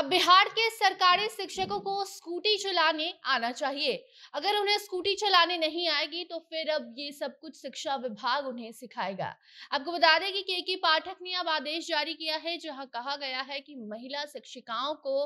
अब बिहार के सरकारी शिक्षकों को स्कूटी चलाने आना चाहिए अगर उन्हें स्कूटी चलाने नहीं आएगी तो फिर अब ये सब कुछ शिक्षा विभाग उन्हें सिखाएगा आपको बता दें कि के के पाठक ने अब आदेश जारी किया है जहां कहा गया है कि महिला शिक्षिकाओं को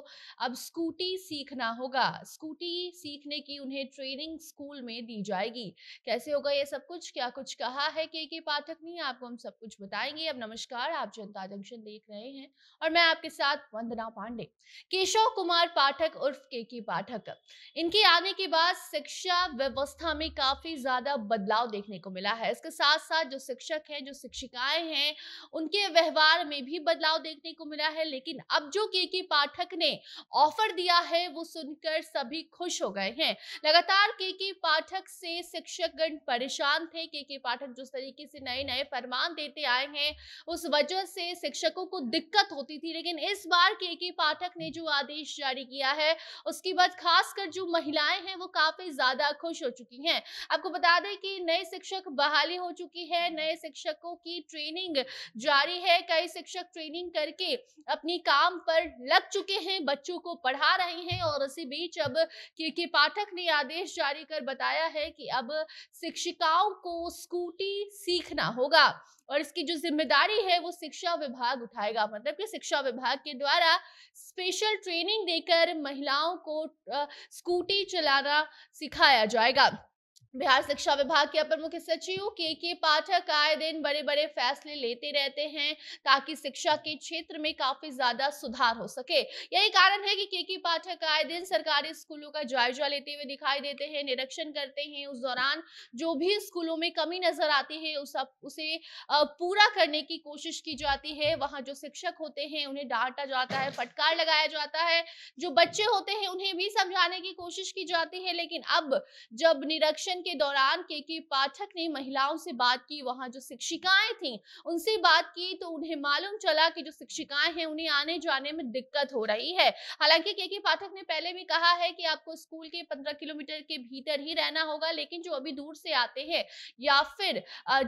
अब स्कूटी सीखना होगा स्कूटी सीखने की उन्हें ट्रेनिंग स्कूल में दी जाएगी कैसे होगा ये सब कुछ क्या कुछ कहा है के के पाठक ने आपको हम सब कुछ बताएंगे अब नमस्कार आप जनता जंक्शन देख रहे हैं और मैं आपके साथ वंदना पांडे केशव कुमार पाठक उर्फ के की पाठक इनके आने के बाद शिक्षा व्यवस्था में काफी ज्यादा बदलाव देखने को मिला है इसके साथ साथ जो शिक्षक हैं जो शिक्षिकाएं हैं उनके व्यवहार में भी बदलाव देखने को मिला है लेकिन अब जो के की पाठक ने ऑफर दिया है वो सुनकर सभी खुश हो गए हैं लगातार के के पाठक से शिक्षकगण परेशान थे के के पाठक जिस तरीके से नए नए फरमान देते आए हैं उस वजह से शिक्षकों को दिक्कत होती थी लेकिन इस बार के के पाठक ने जो आदेश जारी किया है उसके बाद खासकर जो महिलाएं हैं वो काफी ज्यादा खुश हो चुकी हैं आपको बता दें कि नए शिक्षक बहाली हो चुकी है नए शिक्षकों की ट्रेनिंग जारी है कई शिक्षक ट्रेनिंग करके अपनी काम पर लग चुके हैं बच्चों को पढ़ा रहे हैं और इसी बीच अब के, के पाठक ने आदेश जारी कर बताया है कि अब शिक्षिकाओं को स्कूटी सीखना होगा और इसकी जो जिम्मेदारी है वो शिक्षा विभाग उठाएगा मतलब कि शिक्षा विभाग के द्वारा स्पेशल ट्रेनिंग देकर महिलाओं को स्कूटी चलाना सिखाया जाएगा बिहार शिक्षा विभाग के अपर मुख्य सचिव के के पाठक आए दिन बड़े बड़े फैसले लेते रहते हैं ताकि शिक्षा के क्षेत्र में काफी ज्यादा सुधार हो सके यही कारण है कि के के पाठक आए दिन सरकारी स्कूलों का जायजा लेते हुए दिखाई देते हैं निरीक्षण करते हैं उस दौरान जो भी स्कूलों में कमी नजर आती है उस उसे पूरा करने की कोशिश की जाती है वहाँ जो शिक्षक होते हैं उन्हें डांटा जाता है फटकार लगाया जाता है जो बच्चे होते हैं उन्हें भी समझाने की कोशिश की जाती है लेकिन अब जब निरीक्षण के दौरान के के पाठक ने महिलाओं से बात की वहां जो शिक्षिकाएं थी उनसे बात की तो उन्हें मालूम चला कि जो शिक्षिकाएं हैं उन्हें आने जाने में दिक्कत हो रही है हालांकि के के पाठक ने पहले भी कहा है कि आपको स्कूल के पंद्रह किलोमीटर के भीतर ही रहना होगा लेकिन जो अभी दूर से आते हैं या फिर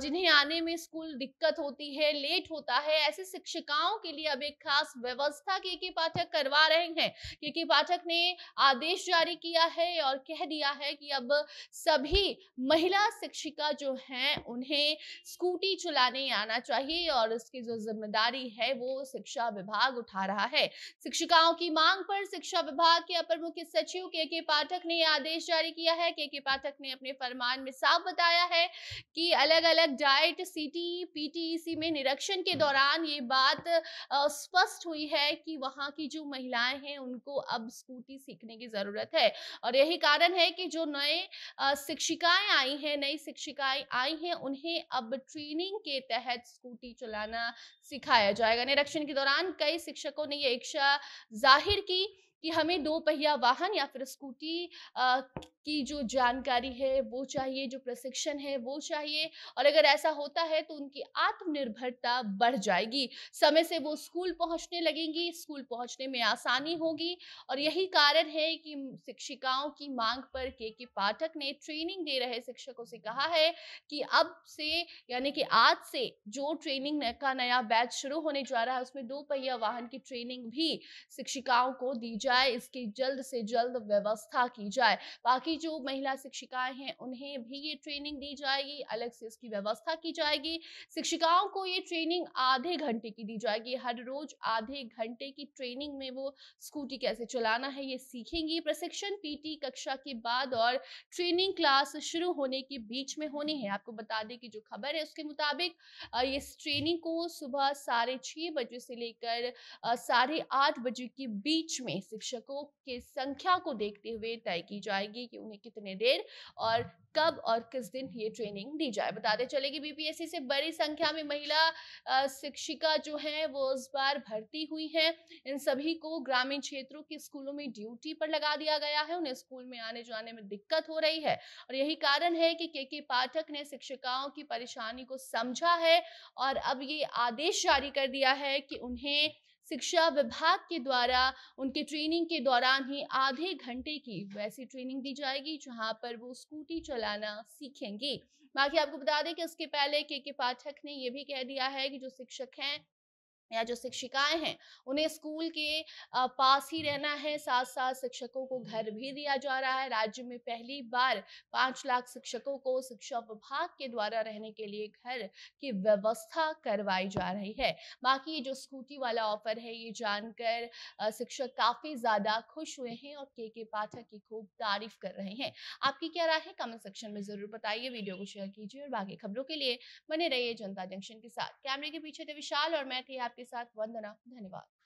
जिन्हें आने में स्कूल दिक्कत होती है लेट होता है ऐसे शिक्षिकाओं के लिए अब एक खास व्यवस्था के के पाठक करवा रहे हैं के के पाठक ने आदेश जारी किया है और कह दिया है कि अब सभी चाहिए महिला शिक्षिका जो हैं उन्हें स्कूटी चलाने आना चाहिए और उसकी जो जिम्मेदारी है वो शिक्षा विभाग उठा रहा है शिक्षिकाओं की मांग पर शिक्षा विभाग के अपर मुख्य सचिव के के पाठक ने आदेश जारी किया है के के पाठक ने अपने फरमान में साफ बताया है कि अलग अलग डाइट सी पीटीसी में निरीक्षण के दौरान ये बात स्पष्ट हुई है कि वहाँ की जो महिलाएं हैं उनको अब स्कूटी सीखने की जरूरत है और यही कारण है कि जो नए शिक्षिक शिक्षिकाएं आई हैं नई शिक्षिकाएं आई हैं उन्हें अब ट्रेनिंग के तहत स्कूटी चलाना सिखाया जाएगा निरीक्षण के दौरान कई शिक्षकों ने ये इच्छा जाहिर की कि हमें दो पहिया वाहन या फिर स्कूटी की जो जानकारी है वो चाहिए जो प्रशिक्षण है वो चाहिए और अगर ऐसा होता है तो उनकी आत्मनिर्भरता बढ़ जाएगी समय से वो स्कूल पहुंचने लगेंगी स्कूल पहुंचने में आसानी होगी और यही कारण है कि शिक्षिकाओं की मांग पर के के पाठक ने ट्रेनिंग दे रहे शिक्षकों से कहा है कि अब से यानी कि आज से जो ट्रेनिंग का नया बैच शुरू होने जा रहा है उसमें दो पहिया वाहन की ट्रेनिंग भी शिक्षिकाओं को दी जाए इसकी जल्द से जल्द व्यवस्था की जाए बाकी जो महिला शिक्षिकाएं हैं उन्हें भी ये ट्रेनिंग दी जाएगी अलग से इसकी व्यवस्था की जाएगी शिक्षिकाओं को ये ट्रेनिंग आधे घंटे की दी जाएगी हर रोज आधे घंटे की ट्रेनिंग में वो स्कूटी कैसे चलाना है ये सीखेंगी प्रशिक्षण पीटी कक्षा के बाद और ट्रेनिंग क्लास शुरू होने के बीच में होनी है आपको बता दें कि जो खबर है उसके मुताबिक इस ट्रेनिंग को सुबह साढ़े छः बजे से लेकर साढ़े आठ बजे के बीच में शिक्षकों के संख्या को देखते हुए तय की जाएगी कि उन्हें कितने देर और कब और किस दिन ये ट्रेनिंग दी जाए बताते चले कि बीपीएससी से बड़ी संख्या में महिला शिक्षिका जो हैं वो इस बार भर्ती हुई हैं इन सभी को ग्रामीण क्षेत्रों के स्कूलों में ड्यूटी पर लगा दिया गया है उन्हें स्कूल में आने जाने में दिक्कत हो रही है और यही कारण है कि के के पाठक ने शिक्षिकाओं की परेशानी को समझा है और अब ये आदेश जारी कर दिया है कि उन्हें शिक्षा विभाग के द्वारा उनके ट्रेनिंग के दौरान ही आधे घंटे की वैसी ट्रेनिंग दी जाएगी जहां पर वो स्कूटी चलाना सीखेंगे बाकी आपको बता दें कि उसके पहले के के पाठक ने यह भी कह दिया है कि जो शिक्षक हैं या जो शिक्षिकाएं हैं उन्हें स्कूल के पास ही रहना है साथ साथ शिक्षकों को घर भी दिया जा रहा है राज्य में पहली बार पांच लाख शिक्षकों को शिक्षा विभाग के द्वारा रहने के लिए घर की व्यवस्था करवाई जा रही है बाकी ये जो स्कूटी वाला ऑफर है ये जानकर शिक्षक काफी ज्यादा खुश हुए हैं और के के पाठक की खूब तारीफ कर रहे हैं आपकी क्या राय है कमेंट सेक्शन में जरूर बताइए वीडियो को शेयर कीजिए और बाकी खबरों के लिए बने रहिए जनता जंक्शन के साथ कैमरे के पीछे थे विशाल और मैं थी आप आपके साथ वंदना धन्यवाद